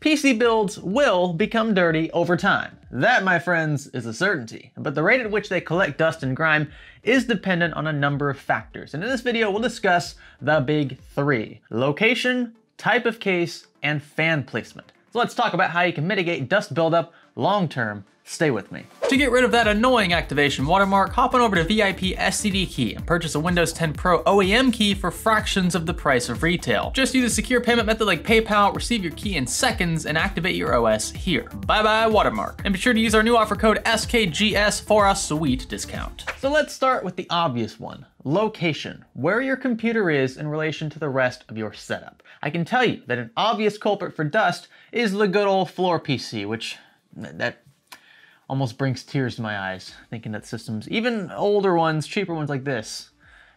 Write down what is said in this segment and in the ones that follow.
PC builds will become dirty over time. That, my friends, is a certainty. But the rate at which they collect dust and grime is dependent on a number of factors. And in this video, we'll discuss the big three, location, type of case, and fan placement. So let's talk about how you can mitigate dust buildup long term, stay with me. To get rid of that annoying activation watermark, hop on over to VIP SCD Key and purchase a Windows 10 Pro OEM key for fractions of the price of retail. Just use a secure payment method like PayPal, receive your key in seconds, and activate your OS here. Bye-bye watermark. And be sure to use our new offer code SKGS for a sweet discount. So let's start with the obvious one, location, where your computer is in relation to the rest of your setup. I can tell you that an obvious culprit for dust is the good old floor PC, which that almost brings tears to my eyes, thinking that systems, even older ones, cheaper ones like this,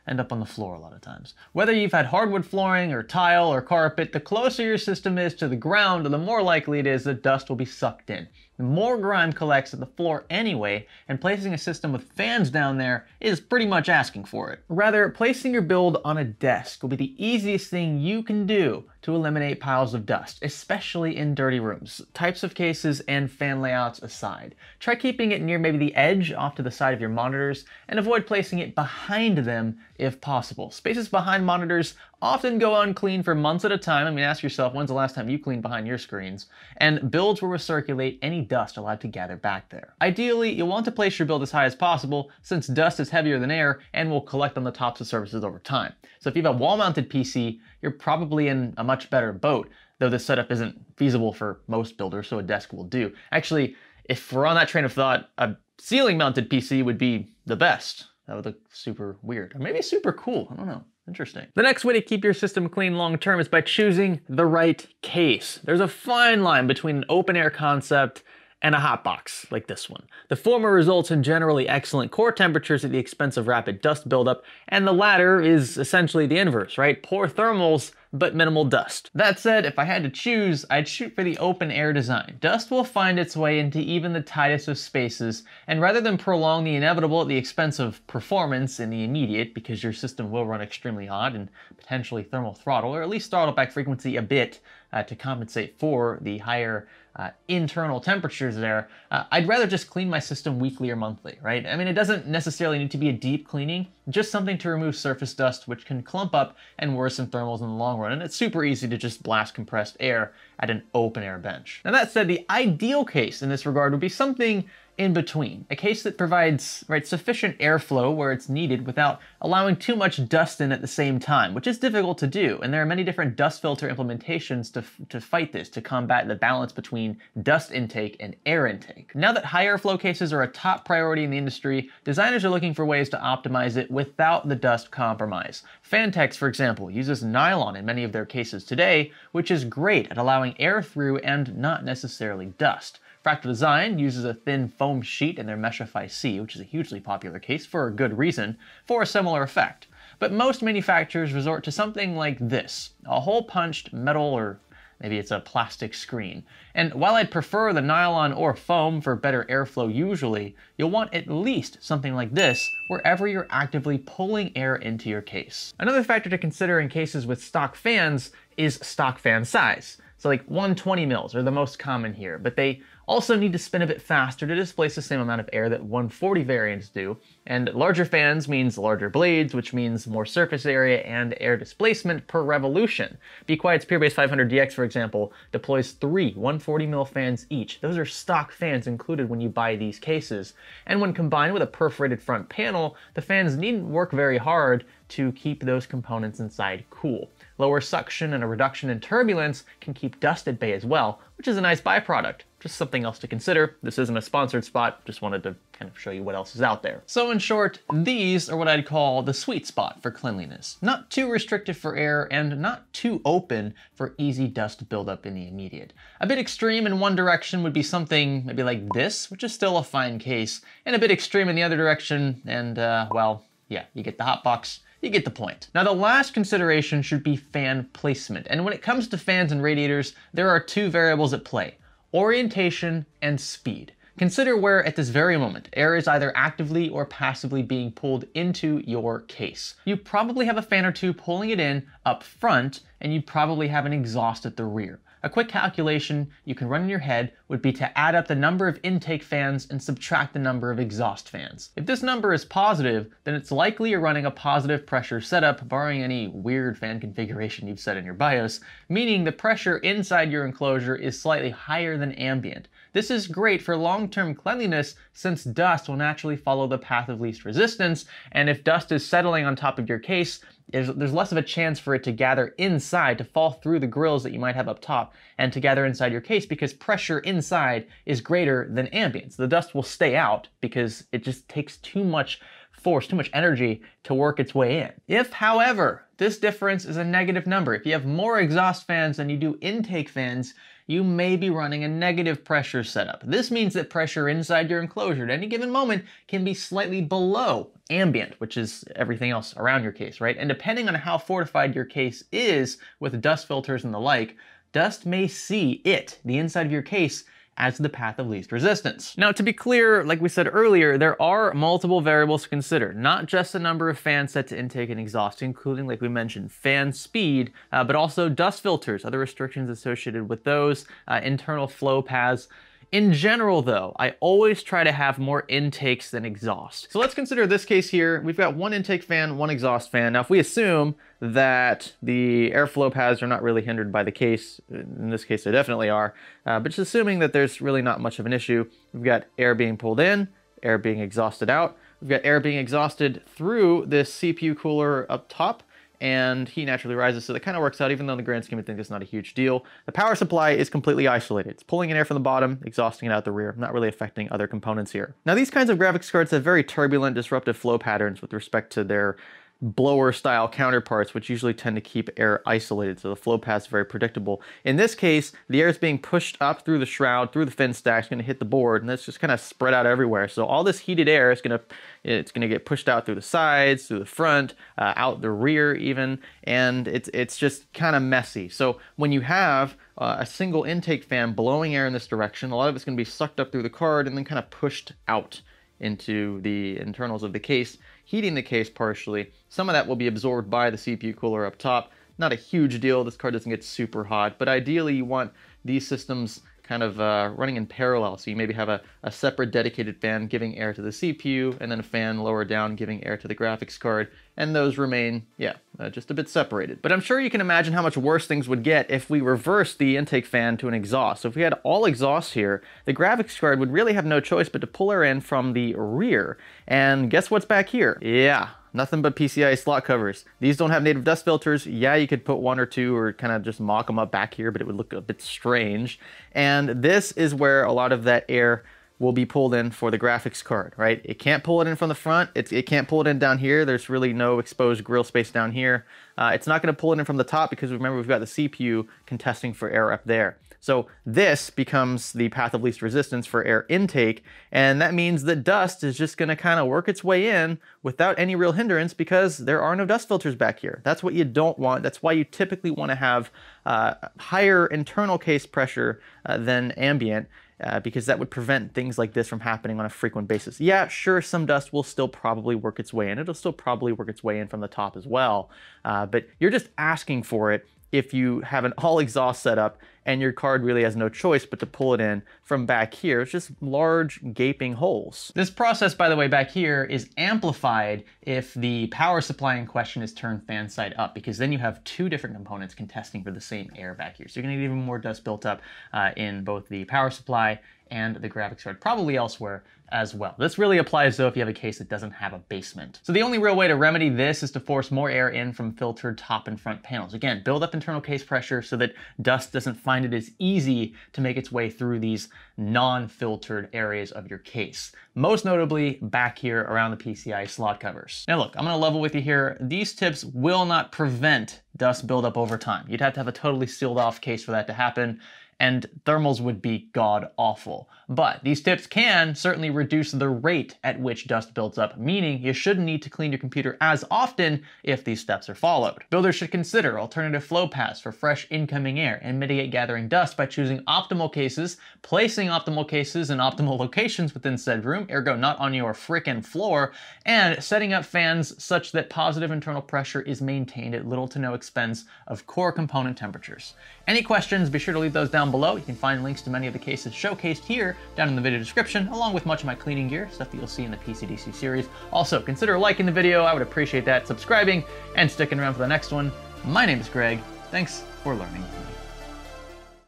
end up on the floor a lot of times. Whether you've had hardwood flooring or tile or carpet, the closer your system is to the ground, the more likely it is that dust will be sucked in. More grime collects at the floor anyway, and placing a system with fans down there is pretty much asking for it. Rather, placing your build on a desk will be the easiest thing you can do to eliminate piles of dust, especially in dirty rooms, types of cases and fan layouts aside. Try keeping it near maybe the edge off to the side of your monitors, and avoid placing it behind them if possible. Spaces behind monitors often go unclean for months at a time. I mean, ask yourself, when's the last time you cleaned behind your screens? And builds will recirculate any dust allowed to gather back there. Ideally, you'll want to place your build as high as possible since dust is heavier than air and will collect on the tops of surfaces over time. So if you have a wall-mounted PC, you're probably in a much better boat, though this setup isn't feasible for most builders, so a desk will do. Actually, if we're on that train of thought, a ceiling-mounted PC would be the best. That would look super weird, or maybe super cool, I don't know. Interesting. The next way to keep your system clean long term is by choosing the right case. There's a fine line between an open air concept and a hot box like this one. The former results in generally excellent core temperatures at the expense of rapid dust buildup, and the latter is essentially the inverse, right? Poor thermals, but minimal dust. That said, if I had to choose, I'd shoot for the open air design. Dust will find its way into even the tightest of spaces, and rather than prolong the inevitable at the expense of performance in the immediate, because your system will run extremely hot and potentially thermal throttle, or at least throttle back frequency a bit uh, to compensate for the higher uh, internal temperatures there, uh, I'd rather just clean my system weekly or monthly, right? I mean, it doesn't necessarily need to be a deep cleaning, just something to remove surface dust, which can clump up and worsen thermals in the long run. And it's super easy to just blast compressed air at an open air bench. Now that said, the ideal case in this regard would be something in between, a case that provides right, sufficient airflow where it's needed without allowing too much dust in at the same time, which is difficult to do, and there are many different dust filter implementations to, to fight this, to combat the balance between dust intake and air intake. Now that high airflow cases are a top priority in the industry, designers are looking for ways to optimize it without the dust compromise. Fantex, for example, uses nylon in many of their cases today, which is great at allowing air through and not necessarily dust. Fractal Design uses a thin foam sheet in their Meshify C, which is a hugely popular case for a good reason, for a similar effect. But most manufacturers resort to something like this, a hole-punched metal or maybe it's a plastic screen. And while I'd prefer the nylon or foam for better airflow usually, you'll want at least something like this wherever you're actively pulling air into your case. Another factor to consider in cases with stock fans is stock fan size. So like 120 mils are the most common here, but they also need to spin a bit faster to displace the same amount of air that 140 variants do, and larger fans means larger blades, which means more surface area and air displacement per revolution. Be Quiet's PureBase 500DX, for example, deploys three 140mm fans each. Those are stock fans included when you buy these cases, and when combined with a perforated front panel, the fans needn't work very hard to keep those components inside cool. Lower suction and a reduction in turbulence can keep dust at bay as well, which is a nice byproduct. Just something else to consider. This isn't a sponsored spot, just wanted to kind of show you what else is out there. So in short, these are what I'd call the sweet spot for cleanliness. Not too restrictive for air and not too open for easy dust buildup in the immediate. A bit extreme in one direction would be something maybe like this, which is still a fine case, and a bit extreme in the other direction, and uh, well, yeah, you get the hot box you get the point. Now the last consideration should be fan placement. And when it comes to fans and radiators, there are two variables at play orientation, and speed. Consider where at this very moment air is either actively or passively being pulled into your case. You probably have a fan or two pulling it in up front, and you probably have an exhaust at the rear. A quick calculation you can run in your head would be to add up the number of intake fans and subtract the number of exhaust fans. If this number is positive, then it's likely you're running a positive pressure setup, barring any weird fan configuration you've set in your BIOS, meaning the pressure inside your enclosure is slightly higher than ambient. This is great for long-term cleanliness since dust will naturally follow the path of least resistance, and if dust is settling on top of your case, there's, there's less of a chance for it to gather inside, to fall through the grills that you might have up top, and to gather inside your case because pressure inside is greater than ambience. The dust will stay out because it just takes too much force, too much energy to work its way in. If, however, this difference is a negative number, if you have more exhaust fans than you do intake fans, you may be running a negative pressure setup. This means that pressure inside your enclosure at any given moment can be slightly below ambient, which is everything else around your case, right? And depending on how fortified your case is with dust filters and the like, dust may see it, the inside of your case, as the path of least resistance. Now, to be clear, like we said earlier, there are multiple variables to consider, not just the number of fans set to intake and exhaust, including, like we mentioned, fan speed, uh, but also dust filters, other restrictions associated with those, uh, internal flow paths, in general though, I always try to have more intakes than exhaust. So let's consider this case here. We've got one intake fan, one exhaust fan. Now if we assume that the airflow paths are not really hindered by the case, in this case they definitely are, uh, but just assuming that there's really not much of an issue, we've got air being pulled in, air being exhausted out, we've got air being exhausted through this CPU cooler up top, and heat naturally rises, so that kind of works out, even though in the grand scheme of things it's not a huge deal. The power supply is completely isolated. It's pulling in air from the bottom, exhausting it out the rear, not really affecting other components here. Now these kinds of graphics cards have very turbulent, disruptive flow patterns with respect to their blower style counterparts, which usually tend to keep air isolated. So the flow path is very predictable. In this case, the air is being pushed up through the shroud, through the fin stack, it's gonna hit the board, and that's just kind of spread out everywhere. So all this heated air is gonna, it's gonna get pushed out through the sides, through the front, uh, out the rear even, and it's, it's just kind of messy. So when you have uh, a single intake fan blowing air in this direction, a lot of it's gonna be sucked up through the card and then kind of pushed out into the internals of the case, heating the case partially. Some of that will be absorbed by the CPU cooler up top. Not a huge deal, this card doesn't get super hot, but ideally you want these systems kind of uh, running in parallel. So you maybe have a, a separate dedicated fan giving air to the CPU and then a fan lower down giving air to the graphics card. And those remain, yeah, uh, just a bit separated. But I'm sure you can imagine how much worse things would get if we reversed the intake fan to an exhaust. So if we had all exhausts here, the graphics card would really have no choice but to pull her in from the rear. And guess what's back here? Yeah, nothing but PCI slot covers. These don't have native dust filters. Yeah, you could put one or two or kind of just mock them up back here, but it would look a bit strange. And this is where a lot of that air will be pulled in for the graphics card, right? It can't pull it in from the front. It's, it can't pull it in down here. There's really no exposed grill space down here. Uh, it's not gonna pull it in from the top because remember we've got the CPU contesting for air up there. So this becomes the path of least resistance for air intake, and that means that dust is just gonna kind of work its way in without any real hindrance because there are no dust filters back here. That's what you don't want. That's why you typically wanna have uh, higher internal case pressure uh, than ambient uh, because that would prevent things like this from happening on a frequent basis. Yeah, sure, some dust will still probably work its way in. It'll still probably work its way in from the top as well, uh, but you're just asking for it if you have an all exhaust setup and your card really has no choice but to pull it in from back here. It's just large gaping holes. This process, by the way, back here is amplified if the power supply in question is turned fan side up because then you have two different components contesting for the same air back here. So you're gonna get even more dust built up uh, in both the power supply and the graphics card, probably elsewhere as well. This really applies though if you have a case that doesn't have a basement. So the only real way to remedy this is to force more air in from filtered top and front panels. Again, build up internal case pressure so that dust doesn't find it as easy to make its way through these non-filtered areas of your case. Most notably back here around the PCI slot covers. Now look, I'm gonna level with you here. These tips will not prevent dust buildup over time. You'd have to have a totally sealed off case for that to happen and thermals would be god awful. But these tips can certainly reduce the rate at which dust builds up, meaning you shouldn't need to clean your computer as often if these steps are followed. Builders should consider alternative flow paths for fresh incoming air and mitigate gathering dust by choosing optimal cases, placing optimal cases in optimal locations within said room, ergo not on your frickin' floor, and setting up fans such that positive internal pressure is maintained at little to no expense of core component temperatures. Any questions, be sure to leave those down down below. You can find links to many of the cases showcased here down in the video description, along with much of my cleaning gear, stuff that you'll see in the PCDC series. Also, consider liking the video. I would appreciate that, subscribing, and sticking around for the next one. My name is Greg. Thanks for learning